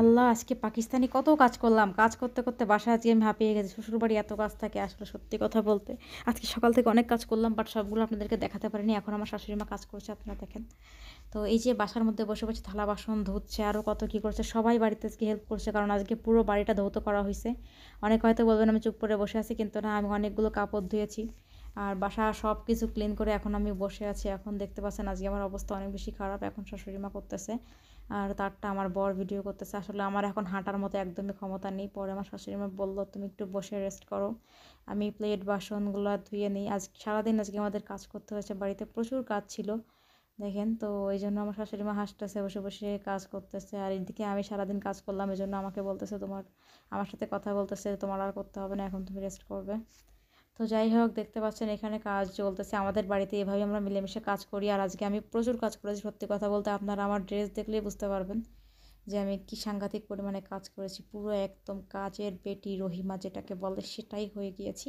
আল্লাহ আজকে পাকিস্তানি কত কাজ করলাম কাজ করতে করতে বাসা আজকে আমি হাঁপিয়ে গেছি শ্বশুরবাড়ি এত কাজ থাকে আসলে সত্যি কথা বলতে আজকে সকাল থেকে অনেক কাজ করলাম বাট সবগুলো আপনাদেরকে দেখাতে পারিনি এখন আমার শাশুড়ি মা কাজ করছে আপনারা দেখেন তো এই যে বাসার মধ্যে বসে বসে থালা বাসন ধুচ্ছে আরও কত কী করছে সবাই বাড়িতে আজকে হেল্প করছে কারণ আজকে পুরো বাড়িটা ধৌত করা হয়েছে অনেক হয়তো বলবেন আমি চুপ করে বসে আছি কিন্তু না আমি অনেকগুলো কাপড় ধুয়েছি আর বাসা সব কিছু ক্লিন করে এখন আমি বসে আছি এখন দেখতে পাচ্ছেন আজকে আমার অবস্থা অনেক বেশি খারাপ এখন শাশুড়ি মা করতেছে আর তারটা আমার বর ভিডিও করতেছে আসলে আমার এখন হাঁটার মতো একদমই ক্ষমতা নেই পরে আমার শাশুড়ি মা বললো তুমি একটু বসে রেস্ট করো আমি প্লেট বাসনগুলো ধুয়ে নিই আজ সারাদিন আজকে আমাদের কাজ করতে হয়েছে বাড়িতে প্রচুর কাজ ছিল দেখেন তো এই জন্য আমার শাশুড়ি মা হাসতেছে বসে বসে কাজ করতেছে আর এদিকে আমি সারাদিন কাজ করলাম এই জন্য আমাকে বলতেছে তোমার আমার সাথে কথা বলতেছে তোমার আর করতে হবে না এখন তুমি রেস্ট করবে তো যাই হোক দেখতে পাচ্ছেন এখানে কাজ চলতেছে আমাদের বাড়িতে এভাবে আমরা মিলেমিশে কাজ করি আর আজকে আমি প্রচুর কাজ করেছি সত্যি কথা বলতে আপনারা আমার ড্রেস দেখলেই বুঝতে পারবেন যে আমি কি সাংঘাতিক পরিমাণে কাজ করেছি পুরো একদম কাজের বেটি রহিমা যেটাকে বলে সেটাই হয়ে গিয়েছি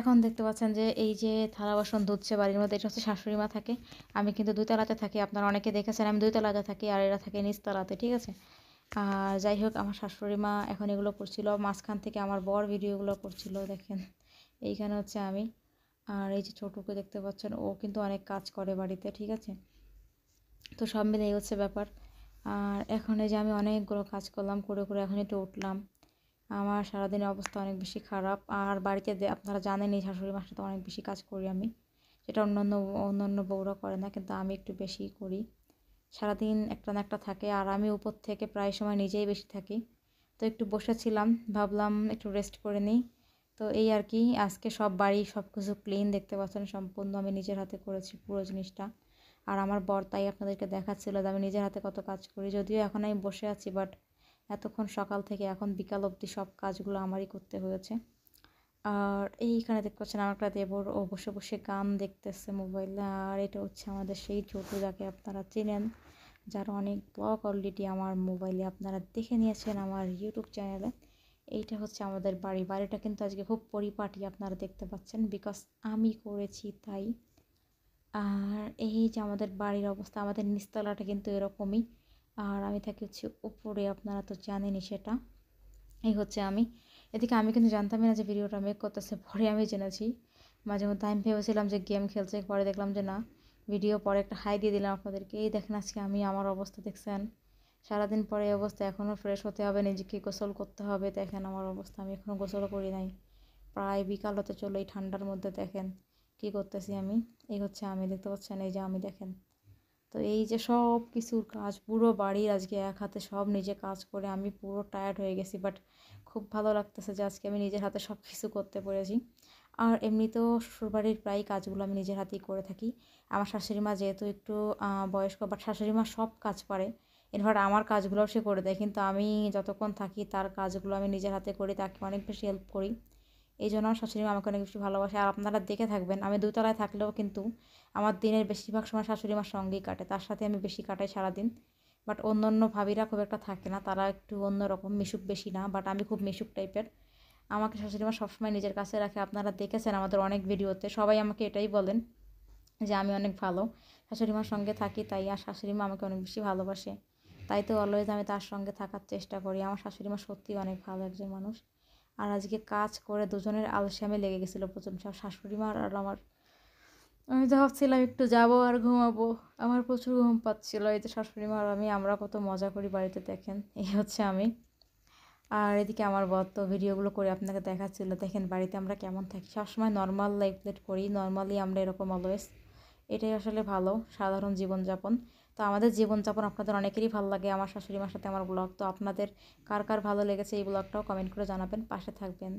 এখন দেখতে পাচ্ছেন যে এই যে থালা বাসন ধুচ্ছে বাড়ির মধ্যে এটা হচ্ছে শাশুড়ি মা থাকে আমি কিন্তু দুই তালাতে থাকি আপনারা অনেকে দেখেছেন আমি দুই তালাতে থাকি আর এরা থাকে তালাতে ঠিক আছে আর যাই হোক আমার শাশুড়ি মা এখন এগুলো করছিল মাঝখান থেকে আমার বর ভিডিওগুলো করছিল দেখেন এইখানে হচ্ছে আমি আর এই যে ছোটোকে দেখতে পাচ্ছেন ও কিন্তু অনেক কাজ করে বাড়িতে ঠিক আছে তো সব মিলে এই হচ্ছে ব্যাপার আর এখন এই যে আমি অনেকগুলো কাজ করলাম করে করে এখন একটু উঠলাম আমার সারাদিনের অবস্থা অনেক বেশি খারাপ আর বাড়িতে আপনারা জানেন এই শাশুড়ি মার সাথে অনেক বেশি কাজ করি আমি যেটা অন্যান্য অন্যান্য বউরা করে না কিন্তু আমি একটু বেশি করি সারাদিন একটা না একটা থাকে আর আমি উপর থেকে প্রায় সময় নিজেই বেশি থাকি তো একটু বসেছিলাম ভাবলাম একটু রেস্ট করে নিই তো এই আর কি আজকে সব বাড়ি সব কিছু ক্লিন দেখতে পাচ্ছেন সম্পূর্ণ আমি নিজের হাতে করেছি পুরো জিনিসটা আর আমার বর তাই আপনাদেরকে দেখাচ্ছিল আমি নিজের হাতে কত কাজ করি যদিও এখন আমি বসে আছি বাট এতক্ষণ সকাল থেকে এখন বিকাল অবধি সব কাজগুলো আমারই করতে হয়েছে আর এইখানে দেখতে পাচ্ছেন আমার একটা দেবর ও বসে বসে গান দেখতেছে মোবাইলে আর এটা হচ্ছে আমাদের সেই ছোটু যাকে আপনারা চেনেন যার অনেক ব্লগ অলরেডি আমার মোবাইলে আপনারা দেখে নিয়েছেন আমার ইউটিউব চ্যানেলে এইটা হচ্ছে আমাদের বাড়ি বাড়িটা কিন্তু আজকে খুব পরিপাটি আপনারা দেখতে পাচ্ছেন বিকজ আমি করেছি তাই আর এই যে আমাদের বাড়ির অবস্থা আমাদের নিস্তলাটা কিন্তু এরকমই আর আমি থাকি হচ্ছে উপরে আপনারা তো জানেনই সেটা এই হচ্ছে আমি এদিকে আমি কিন্তু জানতামই না যে ভিডিওটা মেক করতেছে পরে আমি জেনেছি মাঝে মধ্যে আমি ভেবেছিলাম যে গেম খেলছে পরে দেখলাম যে না ভিডিও পরে একটা হাই দিয়ে দিলাম আপনাদেরকে এই দেখেন আজকে আমি আমার অবস্থা দেখছেন সারাদিন পরে এই অবস্থা এখনও ফ্রেশ হতে হবে নিজেকে গোসল করতে হবে দেখেন আমার অবস্থা আমি এখনও গোসল করি নাই প্রায় বিকাল হতে চলো এই ঠান্ডার মধ্যে দেখেন কি করতেছি আমি এই হচ্ছে আমি দেখতে পাচ্ছেন এই যে আমি দেখেন তো এই যে সব কিছুর কাজ পুরো বাড়ির আজকে এক হাতে সব নিজে কাজ করে আমি পুরো টায়ার্ড হয়ে গেছি বাট খুব ভালো লাগতেছে যে আজকে আমি নিজের হাতে সব কিছু করতে পেরেছি আর এমনিতেও শ্বশুরবাড়ির প্রায় কাজগুলো আমি নিজের হাতেই করে থাকি আমার শাশুড়ি মা যেহেতু একটু বয়স্ক বাট শাশুড়ি মা সব কাজ পারে এরপর আমার কাজগুলোও সে করে দেয় কিন্তু আমি যতক্ষণ থাকি তার কাজগুলো আমি নিজের হাতে করি তাকে অনেক বেশি হেল্প করি এই জন্য আমার শাশুড়ি মা আমাকে অনেক বেশি ভালোবাসে আর আপনারা দেখে থাকবেন আমি দুতলায় থাকলেও কিন্তু আমার দিনের বেশিরভাগ সময় শাশুড়ি মার সঙ্গেই কাটে তার সাথে আমি বেশি কাটাই সারাদিন বাট অন্য অন্য ভাবিরা খুব একটা থাকে না তারা একটু অন্যরকম মিশুক বেশি না বাট আমি খুব মিশুক টাইপের আমাকে শাশুড়ি মা সবসময় নিজের কাছে রাখে আপনারা দেখেছেন আমাদের অনেক ভিডিওতে সবাই আমাকে এটাই বলেন যে আমি অনেক ভালো শাশুড়ি মার সঙ্গে থাকি তাই আর শাশুড়ি মা আমাকে অনেক বেশি ভালোবাসে তাই তো অলওয়েজ আমি তার সঙ্গে থাকার চেষ্টা করি আমার শাশুড়ি মা সত্যিই অনেক ভালো একজন মানুষ আর আজকে কাজ করে দুজনের আমি লেগে গেছিলো প্রচণ্ড সব শাশুড়ি মার আর আমার আমি তো ভাবছিলাম একটু যাবো আর ঘুমাবো আমার প্রচুর ঘুম পাচ্ছিলো এই তো শাশুড়ি মার আমি আমরা কত মজা করি বাড়িতে দেখেন এই হচ্ছে আমি আর এদিকে আমার বর তো ভিডিওগুলো করে আপনাকে দেখাচ্ছিলো দেখেন বাড়িতে আমরা কেমন থাকি সবসময় নর্মাল লাইফ লেট করি নর্মালি আমরা এরকম অলওয়েজ এটাই আসলে ভালো সাধারণ জীবনযাপন তো আমাদের জীবনযাপন আপনাদের অনেকেরই ভালো লাগে আমার শাশুড়ি মার সাথে আমার ব্লগ তো আপনাদের কার কার ভালো লেগেছে এই ব্লগটাও কমেন্ট করে জানাবেন পাশে থাকবেন